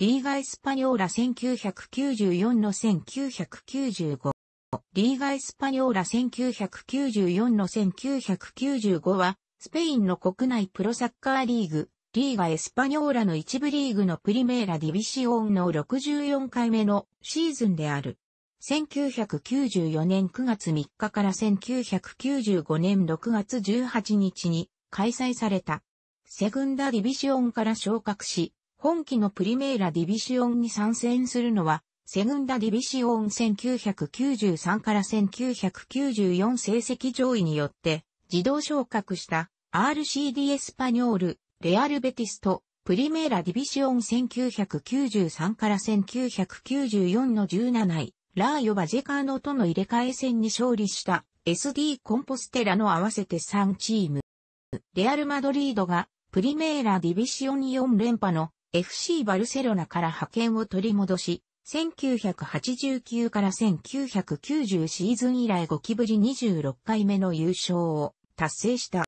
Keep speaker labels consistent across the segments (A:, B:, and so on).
A: リーガ・エスパニョーラ1994の1995。リーガ・エスパニョーラ1994の1995は、スペインの国内プロサッカーリーグ、リーガ・エスパニョーラの一部リーグのプリメーラ・ディビシオンの64回目のシーズンである。1994年9月3日から1995年6月18日に開催された。セグンダ・ディビシオンから昇格し、本期のプリメーラディビシオンに参戦するのは、セグンダディビシオン1993から1994成績上位によって、自動昇格した RCD エスパニョール、レアルベティスト、プリメーラディビシオン1993から1994の17位、ラーヨバジェカーノとの入れ替え戦に勝利した SD コンポステラの合わせて3チーム。レアル・マドリードがプリメーラディビシオン4連覇の FC バルセロナから派遣を取り戻し、1989から1990シーズン以来5期ぶり26回目の優勝を達成した。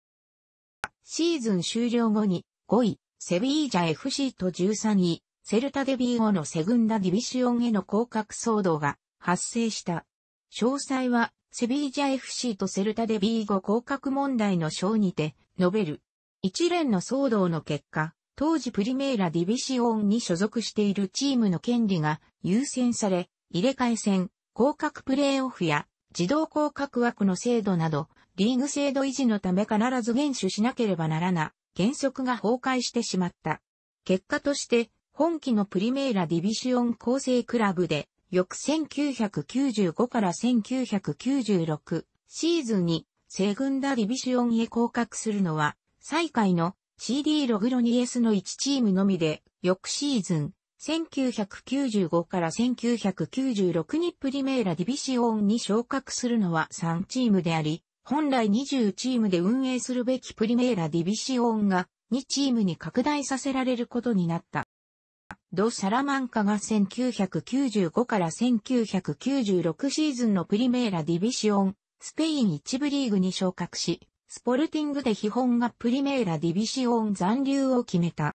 A: シーズン終了後に5位、セビージャ FC と13位、セルタデビーゴのセグンダディビシオンへの降格騒動が発生した。詳細はセビージャ FC とセルタデビーゴ降格問題の章にて述べる。一連の騒動の結果、当時プリメーラディビシオンに所属しているチームの権利が優先され、入れ替え戦、降格プレーオフや自動降格枠の制度など、リーグ制度維持のため必ず厳守しなければならな、原則が崩壊してしまった。結果として、本期のプリメーラディビシオン構成クラブで、翌1995から1996シーズンに、西軍ダディビシオンへ降格するのは、最下位の CD ログロニエスの1チームのみで、翌シーズン、1995から1996にプリメーラディビシオンに昇格するのは3チームであり、本来20チームで運営するべきプリメーラディビシオンが2チームに拡大させられることになった。ド・サラマンカが1995から1996シーズンのプリメーラディビシオン、スペイン1部リーグに昇格し、スポルティングで基本がプリメーラディビシオン残留を決めた。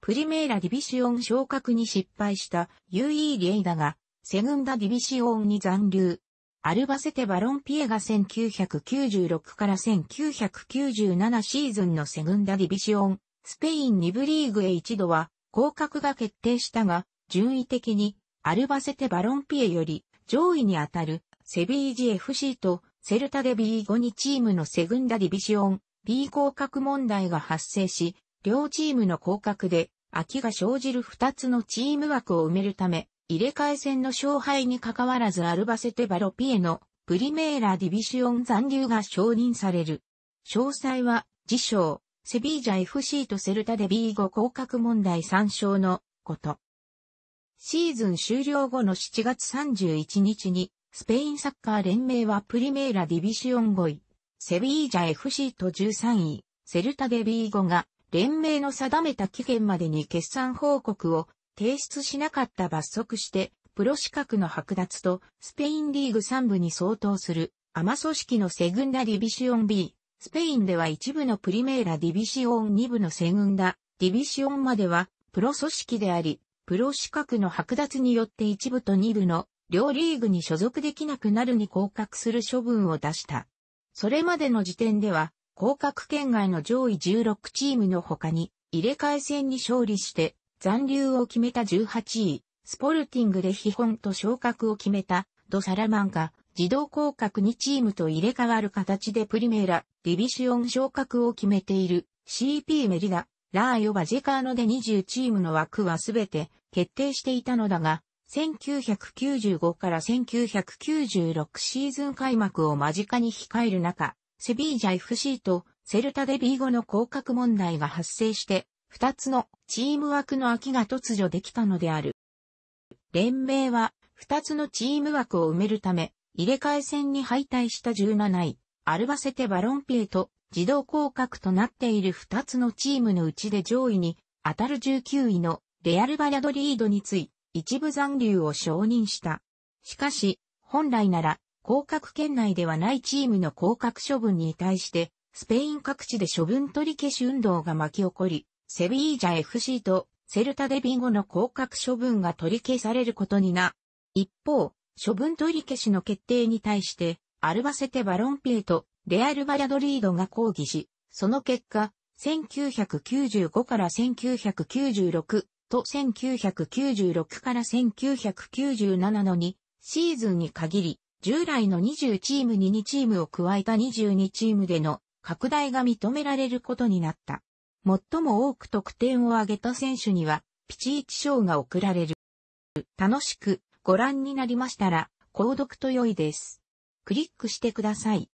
A: プリメーラディビシオン昇格に失敗した UE・ ゲリエイダが、セグンダディビシオンに残留。アルバセテ・バロンピエが1996から1997シーズンのセグンダディビシオン、スペイン2部リーグへ一度は降格が決定したが、順位的にアルバセテ・バロンピエより上位にあたるセビージ FC とセルタで B52 チームのセグンダディビジオン、B 降格問題が発生し、両チームの降格で、空きが生じる2つのチーム枠を埋めるため、入れ替え戦の勝敗に関わらずアルバセテバロピエのプリメーラディビジオン残留が承認される。詳細は、自称、セビージャ FC とセルタで B5 降格問題参照のこと。シーズン終了後の7月31日に、スペインサッカー連盟はプリメーラディビシオン5位、セビージャ FC と13位、セルタデビーゴが連盟の定めた期限までに決算報告を提出しなかった罰則して、プロ資格の剥奪とスペインリーグ3部に相当するアマ組織のセグンダディビシオン B。スペインでは一部のプリメーラディビシオン2部のセグンダディビシオンまではプロ組織であり、プロ資格の剥奪によって一部と2部の両リーグに所属できなくなるに降格する処分を出した。それまでの時点では、降格圏外の上位16チームの他に、入れ替え戦に勝利して残留を決めた18位、スポルティングで基本と昇格を決めたドサラマンが自動降格2チームと入れ替わる形でプリメーラ、ディビシオン昇格を決めている CP メリダ、ラーヨ・バジェカーノで20チームの枠はすべて決定していたのだが、1995から1996シーズン開幕を間近に控える中、セビージャ FC とセルタデビー後の降格問題が発生して、二つのチーム枠の空きが突如できたのである。連盟は二つのチーム枠を埋めるため、入れ替え戦に敗退した17位、アルバセテバロンピエと自動降格となっている二つのチームのうちで上位に当たる19位のレアルバリャドリードについ一部残留を承認した。しかし、本来なら、降格圏内ではないチームの降格処分に対して、スペイン各地で処分取り消し運動が巻き起こり、セビージャ FC とセルタデビンゴの降格処分が取り消されることにな。一方、処分取り消しの決定に対して、アルバセテ・バロンピエとレアル・バリャドリードが抗議し、その結果、1995から1996と1996から1997の2シーズンに限り、従来の20チームに2チームを加えた22チームでの拡大が認められることになった。最も多く得点を挙げた選手には、ピチーチ賞が贈られる。楽しくご覧になりましたら、購読と良いです。クリックしてください。